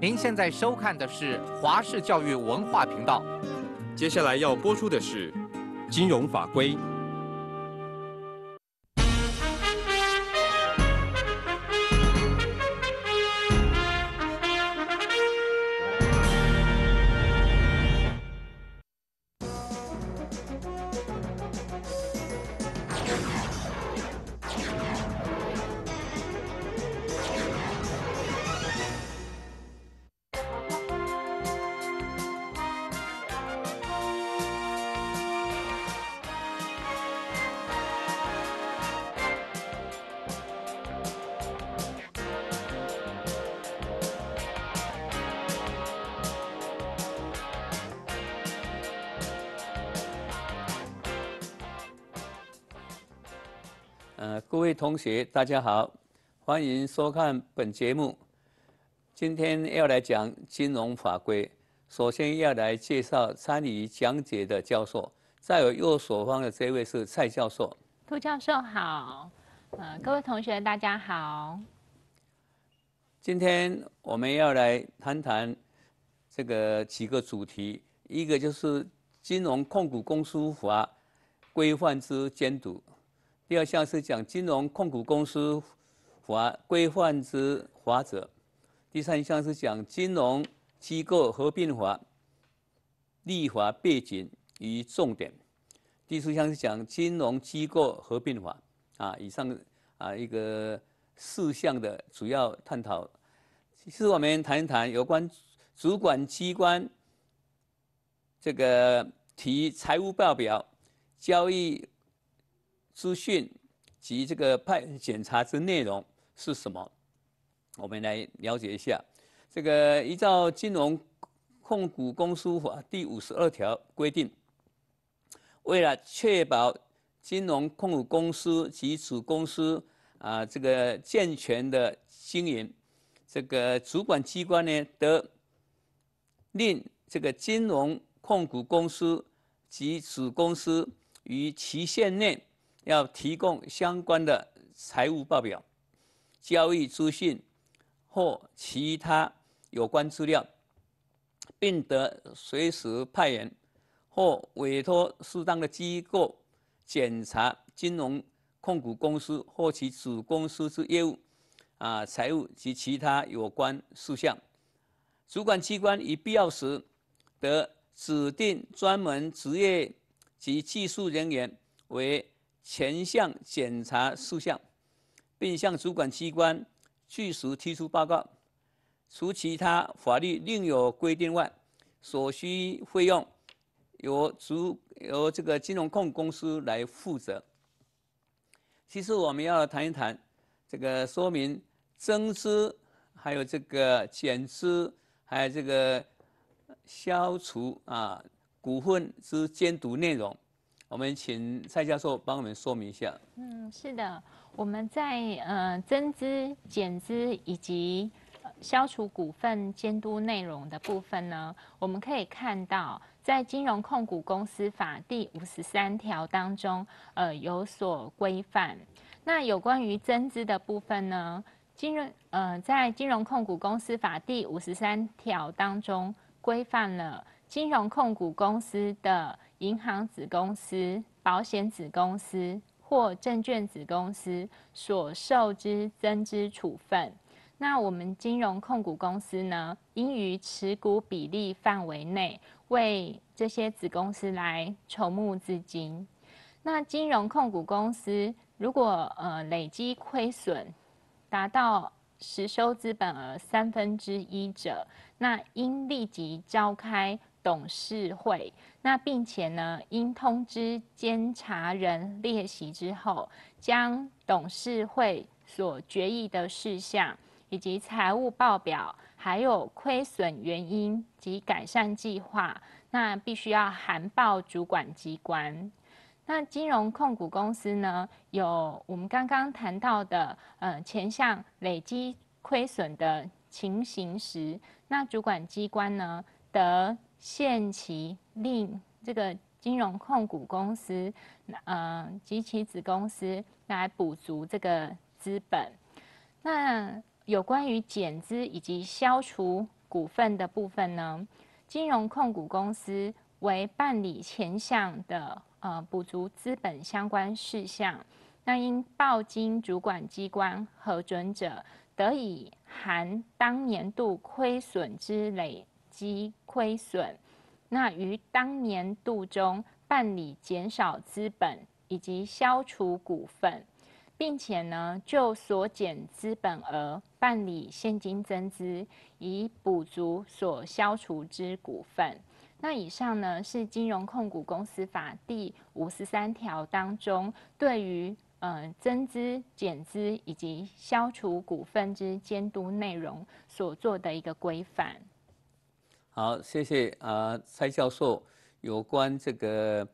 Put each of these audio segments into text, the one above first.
您现在收看的是华视教育文化频道，接下来要播出的是金融法规。同学大家好，欢迎收看本节目。今天要来讲金融法规，首先要来介绍参与讲解的教授，在我右上方的这位是蔡教授。杜教授好，呃，各位同学大家好。今天我们要来谈谈这个几个主题，一个就是金融控股公司法规范之监督。第二项是讲金融控股公司法规范之法则，第三项是讲金融机构合并法立法背景与重点，第四项是讲金融机构合并法啊，以上啊一个四项的主要探讨。其实我们谈一谈有关主管机关这个提财务报表交易。资讯及这个派检查之内容是什么？我们来了解一下。这个依照金融控股公司法第五十二条规定，为了确保金融控股公司及子公司啊这个健全的经营，这个主管机关呢得令这个金融控股公司及子公司于期限内。要提供相关的财务报表、交易资讯或其他有关资料，并得随时派人或委托适当的机构检查金融控股公司或其子公司之业务、啊财务及其他有关事项。主管机关于必要时，得指定专门职业及技术人员为。前项检查事项，并向主管机关据实提出报告。除其他法律另有规定外，所需费用由主由这个金融控公司来负责。其实我们要谈一谈这个说明增资，还有这个减资，还有这个消除啊股份之监督内容。我们请蔡教授帮我们说明一下。嗯，是的，我们在呃增资减资以及消除股份监督内容的部分呢，我们可以看到在《金融控股公司法》第五十三条当中，呃有所规范。那有关于增资的部分呢，金融呃在《金融控股公司法》第五十三条当中规范了金融控股公司的。银行子公司、保险子公司或证券子公司所受之增资处分，那我们金融控股公司呢，应于持股比例范围内为这些子公司来筹募资金。那金融控股公司如果呃累积亏损达到实收资本额三分之一者，那应立即召开。董事会那，并且呢，应通知监察人列席之后，将董事会所决议的事项，以及财务报表，还有亏损原因及改善计划，那必须要函报主管机关。那金融控股公司呢，有我们刚刚谈到的，呃，前项累积亏损的情形时，那主管机关呢得。限期令这个金融控股公司，呃及其子公司来补足这个资本。那有关于减资以及消除股份的部分呢？金融控股公司为办理前项的呃补足资本相关事项，那应报经主管机关核准者，得以含当年度亏损之累及亏损，那于当年度中办理减少资本以及消除股份，并且呢就所减资本额办理现金增资，以补足所消除之股份。那以上呢是金融控股公司法第五十三条当中对于嗯增资、减资以及消除股份之监督内容所做的一个规范。好，谢谢啊，蔡教授，有关这个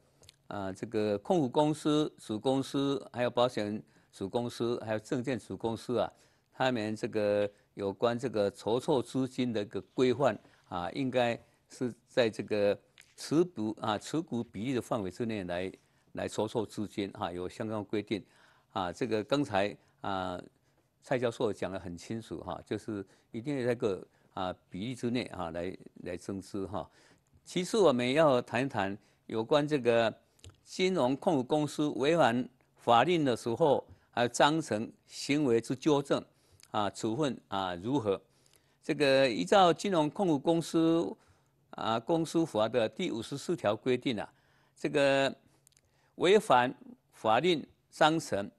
啊，这个控股公司、子公司，还有保险子公司，还有证券子公司啊，他们这个有关这个筹措资金的一个规范啊，应该是在这个持股啊持股比例的范围之内来来筹措资金哈，有相关规定啊。这个刚才啊蔡教授讲得很清楚哈，就是一定要那个。啊，比例之内啊，来来增资哈。其次，我们要谈一谈有关这个金融控股公司违反法令的时候，还有章程行为之纠正啊，处分啊如何？这个依照金融控股公司啊公司法的第五十四条规定啊，这个违反法令章程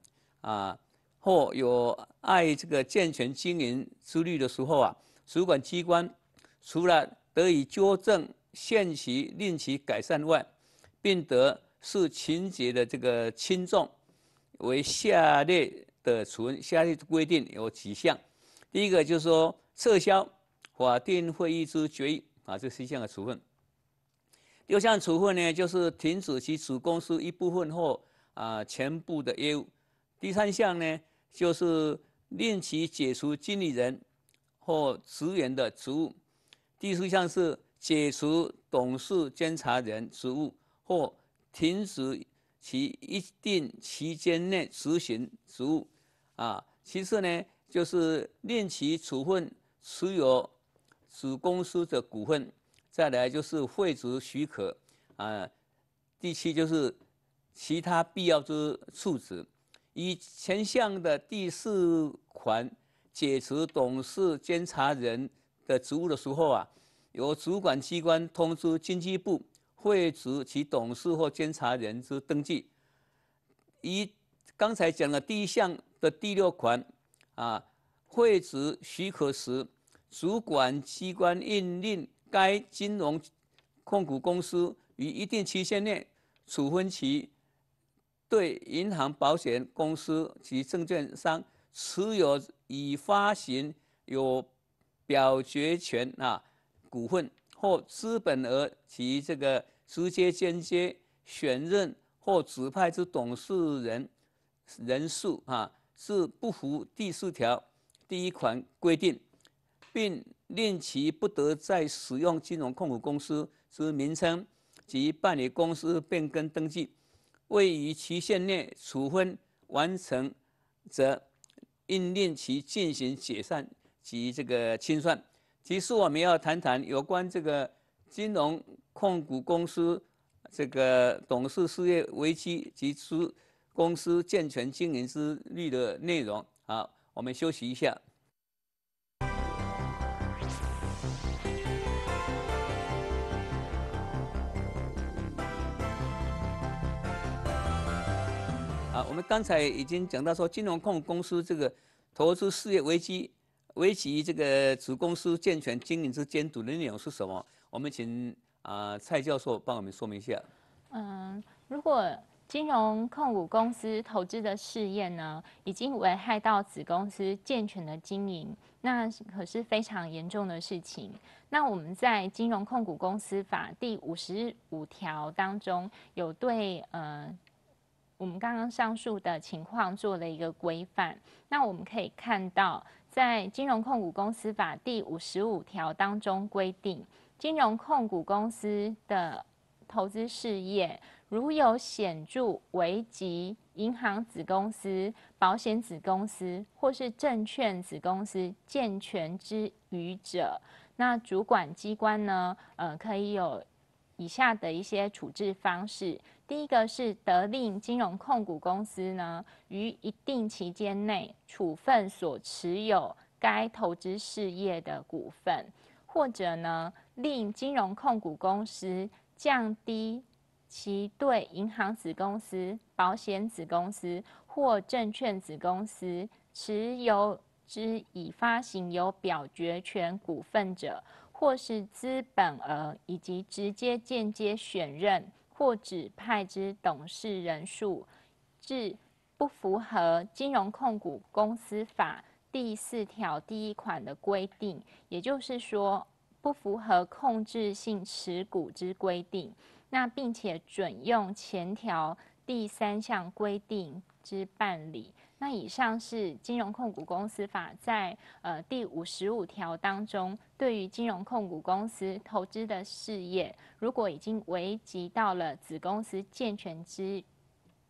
啊，或有碍这个健全经营之律的时候啊。主管机关除了得以纠正、限期令其改善外，并得视情节的这个轻重，为下列的处分。下列规定有几项：第一个就是说撤销法定会议之决议啊，这是一项处分。第二项处分呢，就是停止其子公司一部分或啊全部的业务。第三项呢，就是令其解除经理人。或职员的职务，第四项是解除董事、监察人职务或停止其一定期间内执行职务，啊，其次呢就是令其处分持有子公司的股份，再来就是废除许可，啊，第七就是其他必要之处置，以前项的第四款。解除董事、监察人的职务的时候啊，由主管机关通知经济部废止其董事或监察人之登记。一刚才讲的第一项的第六款啊，废止许可时，主管机关应令该金融控股公司于一定期限内处分其对银行、保险公司及证券商持有。已发行有表决权啊股份或资本额及这个直接间接选任或指派之董事人人数啊，是不符第四条第一款规定，并令其不得再使用金融控股公司之名称及办理公司变更登记，未于期限内处分完成，则。应令其进行解散及这个清算。其次，我们要谈谈有关这个金融控股公司这个董事事业危机及出公司健全经营之律的内容啊。我们休息一下。我们刚才已经讲到说，金融控股公司这个投资事业危机，危及这个子公司健全经营之监督的内容是什么？我们请啊蔡教授帮我们说明一下。嗯，如果金融控股公司投资的事业呢，已经危害到子公司健全的经营，那可是非常严重的事情。那我们在《金融控股公司法》第五十五条当中，有对嗯。我们刚刚上述的情况做了一个规范，那我们可以看到，在《金融控股公司法》第五十五条当中规定，金融控股公司的投资事业如有显著危及银行子公司、保险子公司或是证券子公司健全之余者，那主管机关呢，呃，可以有。以下的一些处置方式，第一个是得令金融控股公司呢于一定期间内处分所持有该投资事业的股份，或者呢令金融控股公司降低其对银行子公司、保险子公司或证券子公司持有之已发行有表决权股份者。或是资本额以及直接、间接选任或指派之董事人数，至不符合金融控股公司法第四条第一款的规定，也就是说，不符合控制性持股之规定。那并且准用前条第三项规定之办理。那以上是金融控股公司法在呃第五十五条当中，对于金融控股公司投资的事业，如果已经危及到了子公司健全之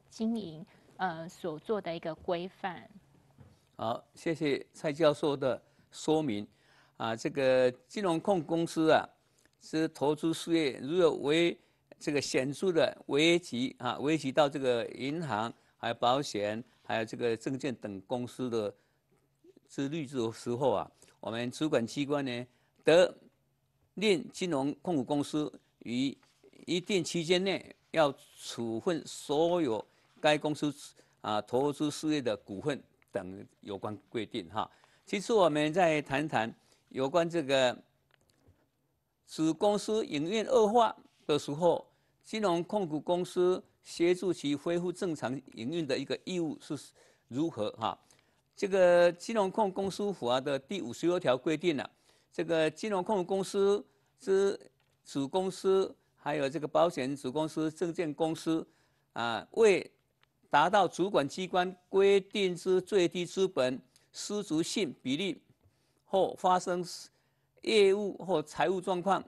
经营，呃所做的一个规范。好，谢谢蔡教授的说明。啊，这个金融控公司啊，是投资事业，如果危这个显著的危及啊，危及到这个银行还有保险。还有这个证券等公司的自律的时候啊，我们主管机关呢得令金融控股公司于一定期间内要处分所有该公司啊投资事业的股份等有关规定哈。其次，我们再谈谈有关这个子公司营运恶化的时候，金融控股公司。协助其恢复正常营运的一个义务是如何？哈，这个金融控股公司法的第五十六条规定啊，这个金融控股公司之子公司，还有这个保险子公司、证券公司啊，未达到主管机关规定之最低资本失足性比例，或发生业务或财务状况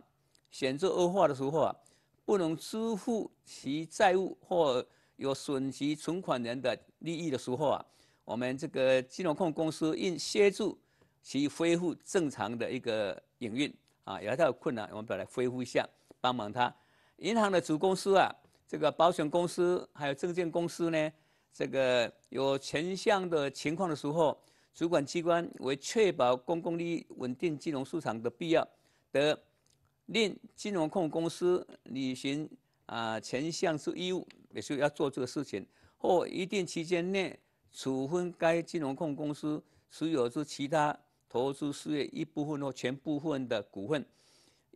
显著恶化的时候啊。不能支付其债务或有损其存款人的利益的时候啊，我们这个金融控公司应协助其恢复正常的一个营运啊，有它有困难，我们把它恢复一下，帮忙它。银行的子公司啊，这个保险公司还有证券公司呢，这个有前项的情况的时候，主管机关为确保公共利益、稳定金融市场的必要，得。令金融控股公司履行啊前项之义务，也就是要做这个事情，或一定期间内处分该金融控股公司持有之其他投资事业一部分或全部分的股份、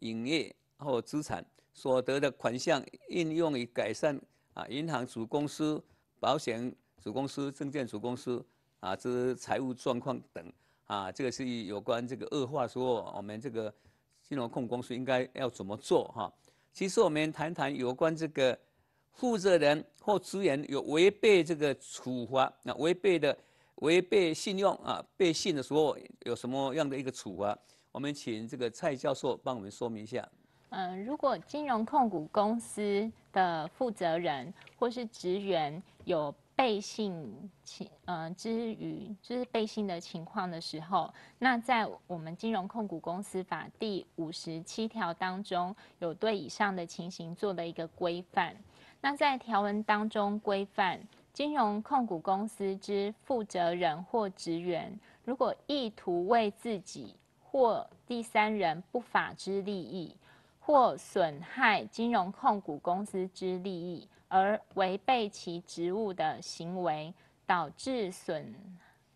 营业或资产所得的款项，应用于改善啊银行主公司、保险主公司、证券主公司啊之财务状况等。啊，这个是有关这个恶化说我们这个。金融控股公司应该要怎么做哈？其实我们谈谈有关这个负责人或职员有违背这个处罚，那违背的违背信用啊，被信的时候有什么样的一个处罚？我们请这个蔡教授帮我们说明一下。嗯，如果金融控股公司的负责人或是职员有背信情呃之余，就是背信的情况的时候，那在我们金融控股公司法第五十七条当中，有对以上的情形做了一个规范。那在条文当中规范，金融控股公司之负责人或职员，如果意图为自己或第三人不法之利益，或损害金融控股公司之利益，而违背其职务的行为，导致损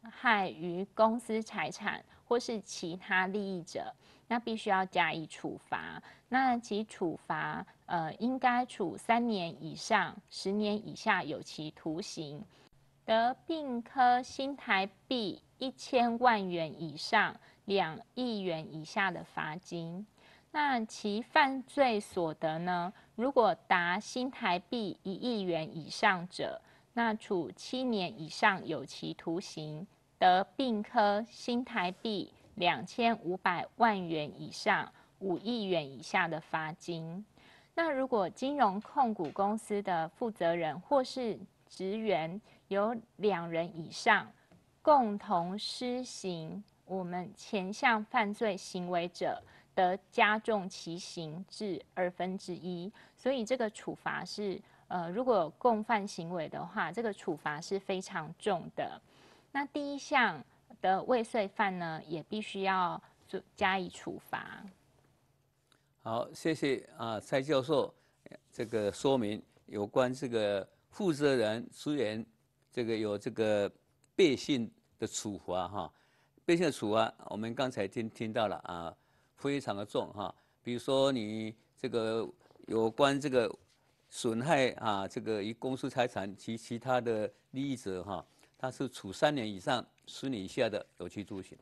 害于公司财产或是其他利益者，那必须要加以处罚。那其处罚，呃，应该处三年以上、十年以下有期徒刑，得并科新台币一千万元以上、两亿元以下的罚金。那其犯罪所得呢？如果达新台币一亿元以上者，那处七年以上有期徒刑，得并科新台币两千五百万元以上五亿元以下的罚金。那如果金融控股公司的负责人或是职员有两人以上共同施行我们前项犯罪行为者，得加重其刑至二分之一，所以这个处罚是呃，如果有共犯行为的话，这个处罚是非常重的。那第一项的未遂犯呢，也必须要加加以处罚。好，谢谢啊，蔡教授，这个说明有关这个负责人虽然这个有这个背信的处罚哈，背信的处罚，我们刚才听听到了啊。非常的重哈，比如说你这个有关这个损害啊，这个一公司财产及其他的利益者哈，他是处三年以上十年以下的有期徒刑，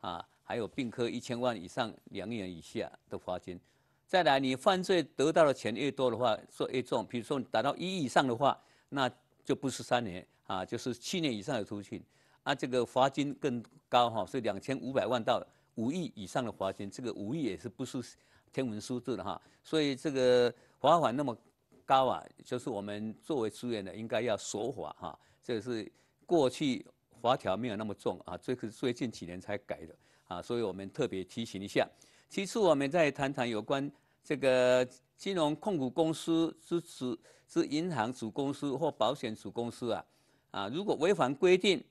啊，还有并科一千万以上两年元以下的罚金。再来，你犯罪得到的钱越多的话，说越重，比如说达到一亿以上的话，那就不是三年啊，就是七年以上的徒刑，啊，这个罚金更高哈，是两千五百万到。五亿以上的罚金，这个五亿也是不是天文数字的哈。所以这个罚款那么高啊，就是我们作为职员的应该要守法哈。这是过去罚条没有那么重啊，最最近几年才改的啊。所以我们特别提醒一下。其次，我们再谈谈有关这个金融控股公司是指是银行主公司或保险主公司啊。啊，如果违反规定，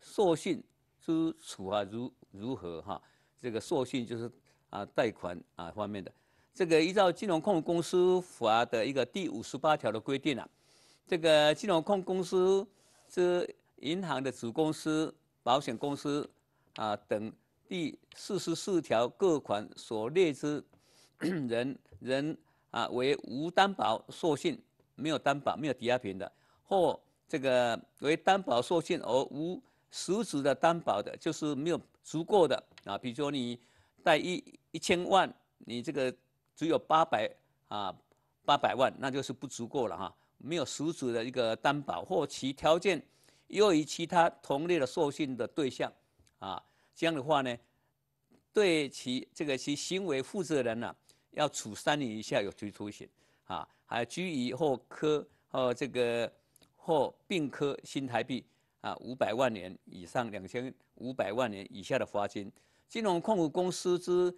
受信之处罚如。如何哈？这个授信就是啊，贷款啊方面的。这个依照金融控股公司法的一个第五十八条的规定啊，这个金融控股公司之银行的子公司、保险公司啊等第四十四条各款所列之 人人啊为无担保授信，没有担保、没有抵押品的，或这个为担保授信而无。实质的担保的，就是没有足够的啊，比如说你贷一一千万，你这个只有八百啊八百万，那就是不足够了哈，没有实质的一个担保，或其条件优于其他同类的授信的对象啊，这样的话呢，对其这个其行为负责人呢，要处三年以下有期徒刑啊，还拘役或科或这个或并科新台币。啊，五百万元以上、两千五百万元以下的罚金。金融控股公司之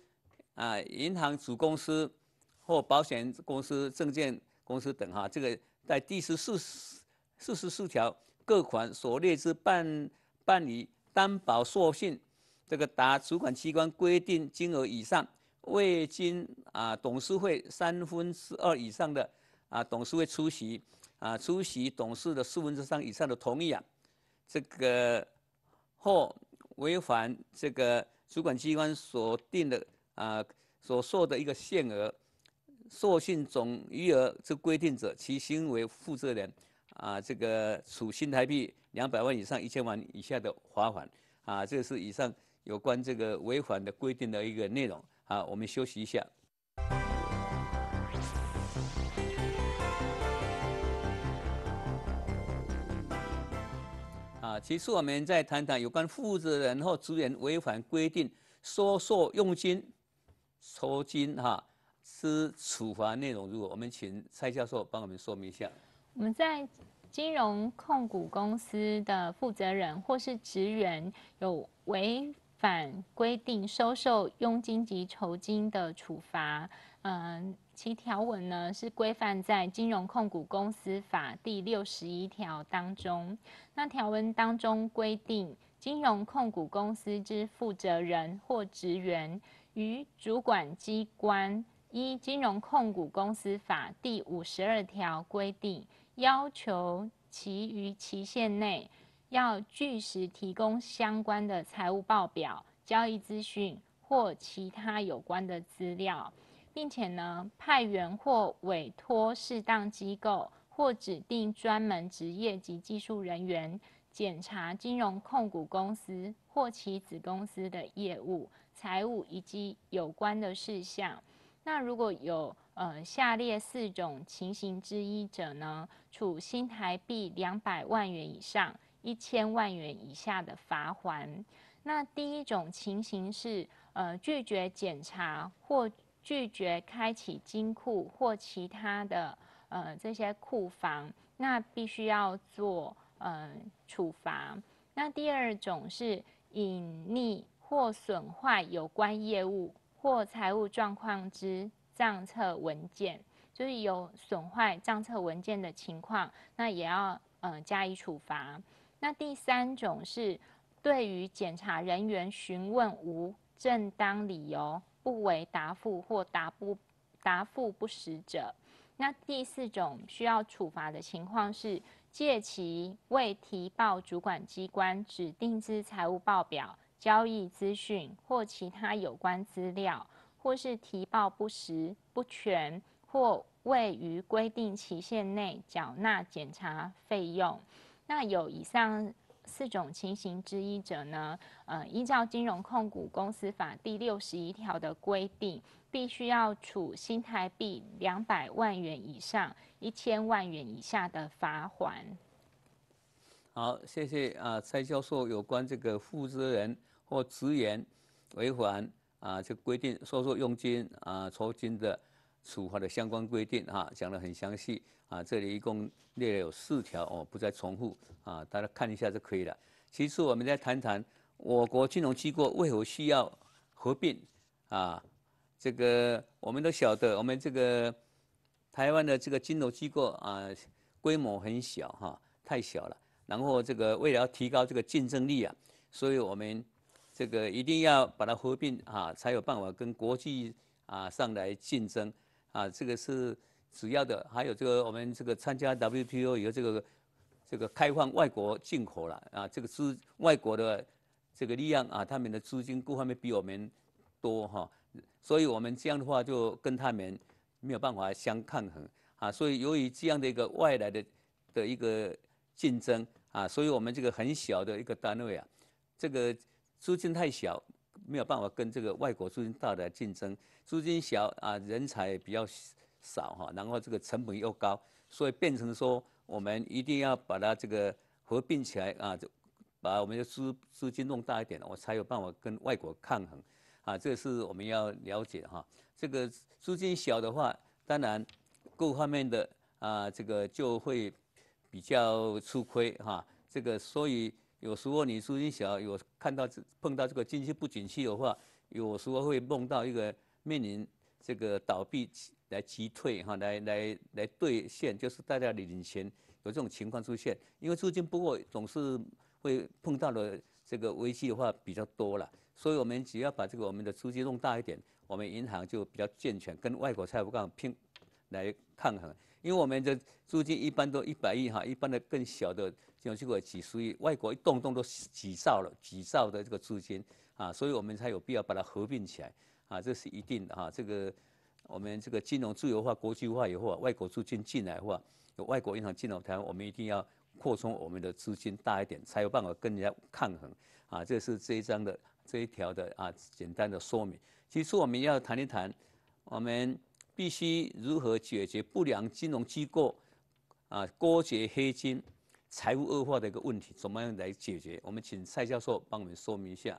啊，银行子公司或保险公司、证券公司等哈，这个在第十四四十四条各款所列之办办理担保授信，这个达主管机关规定金额以上，未经啊董事会三分之二以上的啊董事会出席啊出席董事的四分之三以上的同意啊。这个或违反这个主管机关所定的啊所设的一个限额授信总余额之规定者，其行为负责人啊，这个处新台币两百万以上一千万以下的罚款啊，这是以上有关这个违反的规定的一个内容啊，我们休息一下。其次，我们再谈谈有关负责人或职员违反规定收受佣金、酬金哈，之处罚内容。如果我们请蔡教授帮我们说明一下，我们在金融控股公司的负责人或是职员有违反规定收受佣金及酬金的处罚，嗯。其条文呢是规范在《金融控股公司法》第六十一条当中。那条文当中规定，金融控股公司之负责人或职员，与主管机关依《金融控股公司法》第五十二条规定，要求其于期限内，要据实提供相关的财务报表、交易资讯或其他有关的资料。并且呢，派员或委托适当机构或指定专门职业及技术人员检查金融控股公司或其子公司的业务、财务以及有关的事项。那如果有呃下列四种情形之一者呢，处新台币两百万元以上一千万元以下的罚锾。那第一种情形是呃拒绝检查或。拒绝开启金库或其他的呃这些库房，那必须要做呃处罚。那第二种是隐匿或损坏有关业务或财务状况之账册文件，就是有损坏账册文件的情况，那也要呃加以处罚。那第三种是对于检查人员询问无正当理由。不为答复或答不答复不实者，那第四种需要处罚的情况是借其未提报主管机关指定之财务报表、交易资讯或其他有关资料，或是提报不实、不全或未于规定期限内缴纳检查费用。那有以上。四种情形之一者呢？呃，依照金融控股公司法第六十一条的规定，必须要处新台币两百万元以上一千万元以下的罚款。好，谢谢啊，蔡教授有关这个负责人或职员违反啊，这规定收受佣金啊、酬金的。处罚的相关规定啊，讲的很详细啊，这里一共列了有四条哦，不再重复啊，大家看一下就可以了。其次，我们再谈谈我国金融机构为何需要合并啊？这个我们都晓得，我们这个台湾的这个金融机构啊，规模很小哈，太小了。然后这个为了提高这个竞争力啊，所以我们这个一定要把它合并啊，才有办法跟国际啊上来竞争。啊，这个是主要的，还有这个我们这个参加 WTO 以后，这个这个开放外国进口了啊，这个资外国的这个力量啊，他们的资金各方面比我们多哈，所以我们这样的话就跟他们没有办法相抗衡啊，所以由于这样的一个外来的的一个竞争啊，所以我们这个很小的一个单位啊，这个资金太小。没有办法跟这个外国租金大的竞争，租金小啊，人才比较少哈，然后这个成本又高，所以变成说我们一定要把它这个合并起来啊，把我们的资资金弄大一点，我才有办法跟外国抗衡，啊，这是我们要了解哈。这个租金小的话，当然各方面的啊，这个就会比较吃亏哈，这个所以。有时候你资金小，有看到碰碰到这个经济不景气的话，有时候会梦到一个面临这个倒闭来击退哈，来来来兑现，就是大家领钱有这种情况出现，因为资金不过总是会碰到了这个危机的话比较多了，所以我们只要把这个我们的资金弄大一点，我们银行就比较健全，跟外国差不杠拼来看看。因为我们的租金一般都一百亿哈，一般的更小的，金融机构几十亿，外国一栋栋都几兆了，几兆的这个租金啊，所以我们才有必要把它合并起来啊，这是一定的哈。这个我们这个金融自由化、国际化以后，外国租金进来的话，有外国银行进来谈，我们一定要扩充我们的资金大一点，才有办法跟人家抗衡啊。这是这一章的这一条的啊简单的说明。其次我们要谈一谈我们。必须如何解决不良金融机构啊勾结黑金、财务恶化的一个问题？怎么样来解决？我们请蔡教授帮我们说明一下。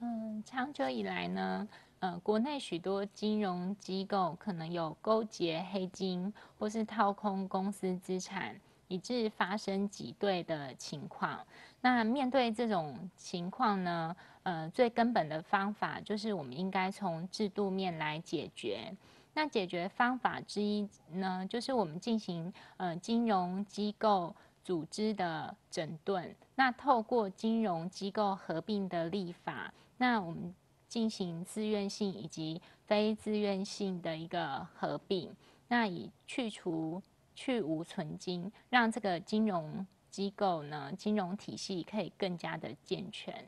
嗯，长久以来呢，呃，国内许多金融机构可能有勾结黑金或是掏空公司资产，以致发生挤兑的情况。那面对这种情况呢，呃，最根本的方法就是我们应该从制度面来解决。那解决方法之一呢，就是我们进行呃金融机构组织的整顿。那透过金融机构合并的立法，那我们进行自愿性以及非自愿性的一个合并，那以去除去无存金，让这个金融机构呢，金融体系可以更加的健全。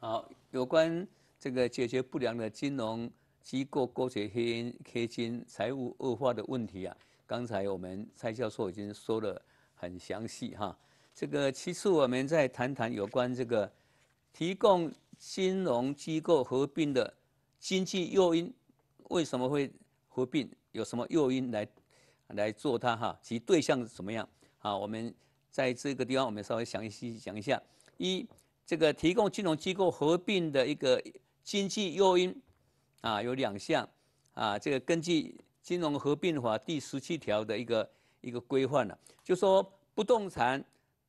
好，有关这个解决不良的金融。机构勾结黑金、黑金财务恶化的问题啊，刚才我们蔡教授已经说了很详细哈。这个其次，我们再谈谈有关这个提供金融机构合并的经济诱因，为什么会合并？有什么诱因来来做它哈？其对象怎么样？啊，我们在这个地方我们稍微详细讲一下。一，这个提供金融机构合并的一个经济诱因。啊，有两项，啊，这个根据金融合并法第十七条的一个一个规范了，就说不动产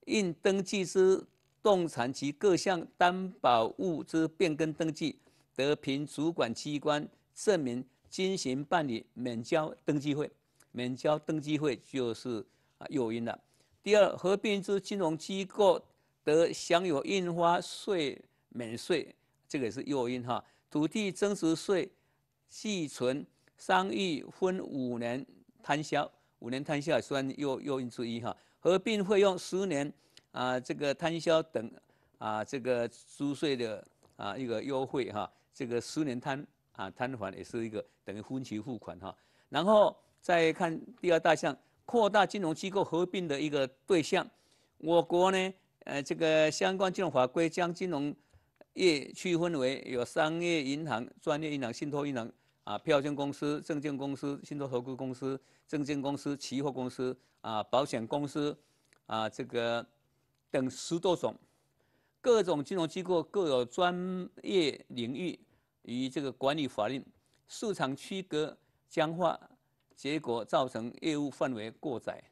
应登记之动产及各项担保物之变更登记，得凭主管机关证明进行办理，免交登记费，免交登记费就是诱因了。第二，合并之金融机构得享有印花税免税，这个也是诱因哈。土地增值税系存商誉分五年摊销，五年摊销也算诱优因之一哈，合并费用十年啊，这个摊销等啊，这个租税的啊一个优惠哈，这个十年摊啊摊还也是一个等于分期付款哈，然后再看第二大项，扩大金融机构合并的一个对象，我国呢呃这个相关金融法规将金融。业区分为有商业银行、专业银行、信托银行啊，票券公司、证券公司、信托投资公司、证券公司、期货公司啊，保险公司啊，这个等十多种，各种金融机构各有专业领域与这个管理法令，市场区隔僵化，结果造成业务范围过窄，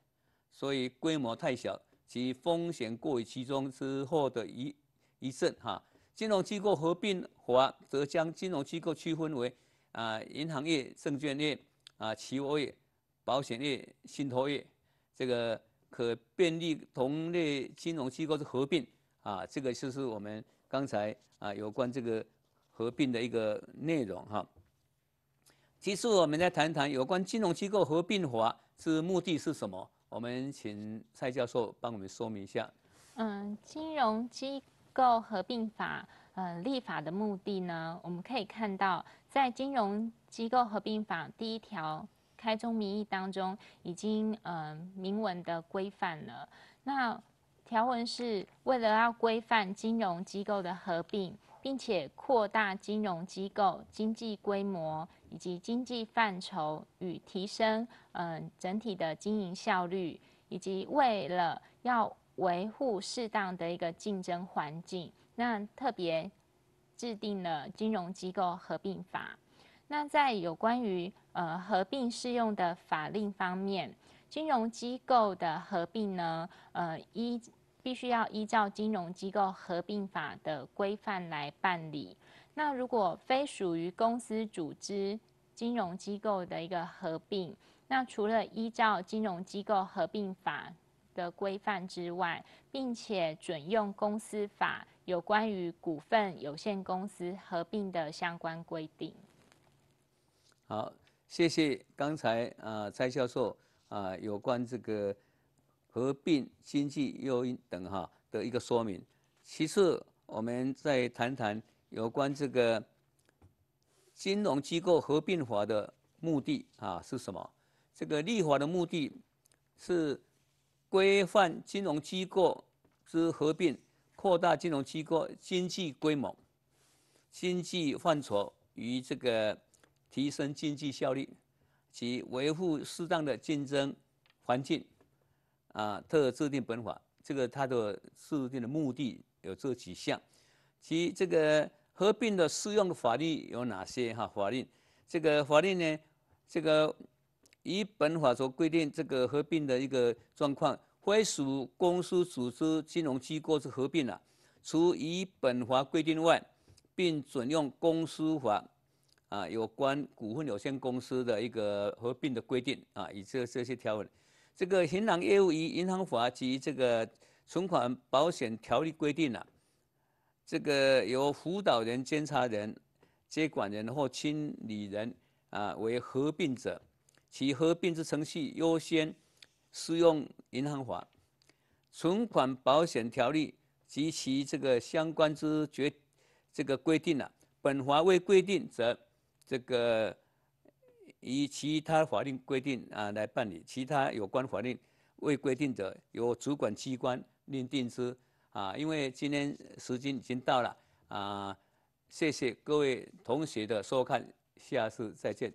所以规模太小，及风险过于集中之后的一一阵哈。金融机构合并法则将金融机构区分为啊银行业、证券业、啊期货业、保险业、信托业，这个可便利同类金融机构的合并啊。这个就是我们刚才啊有关这个合并的一个内容哈。其次，我们再谈谈有关金融机构合并法之目的是什么？我们请蔡教授帮我们说明一下。嗯，金融机。构合并法》呃立法的目的呢，我们可以看到，在《金融机构合并法》第一条开宗明义当中，已经呃明文的规范了。那条文是为了要规范金融机构的合并，并且扩大金融机构经济规模以及经济范畴，与提升嗯整体的经营效率，以及为了要。维护适当的一个竞争环境，那特别制定了金融机构合并法。那在有关于呃合并适用的法令方面，金融机构的合并呢，呃依必须要依照金融机构合并法的规范来办理。那如果非属于公司组织金融机构的一个合并，那除了依照金融机构合并法。的规范之外，并且准用公司法有关于股份有限公司合并的相关规定。好，谢谢刚才啊蔡教授啊有关这个合并经济诱因等哈的一个说明。其次，我们再谈谈有关这个金融机构合并法的目的啊是什么？这个立法的目的是。规范金融机构之合并，扩大金融机构经济规模、经济范畴与这个提升经济效率及维护适当的竞争环境，啊，特制定本法。这个它的制定的目的有这几项，其这个合并的适用的法律有哪些？哈，法律，这个法律呢，这个。以本法所规定这个合并的一个状况，非属公司组织金融机构是合并了，除以本法规定外，并准用公司法啊有关股份有限公司的一个合并的规定啊，以这这些条文。这个银行业务以银行法及这个存款保险条例规定了，这个由辅导人、监察人、接管人或清理人啊为合并者。其合并之程序优先适用《银行法》、《存款保险条例》及其这个相关之决这个规定了。本法未规定，则这个以其他法律规定啊来办理。其他有关法令未规定者，由主管机关另定之。啊，因为今天时间已经到了啊，谢谢各位同学的收看，下次再见。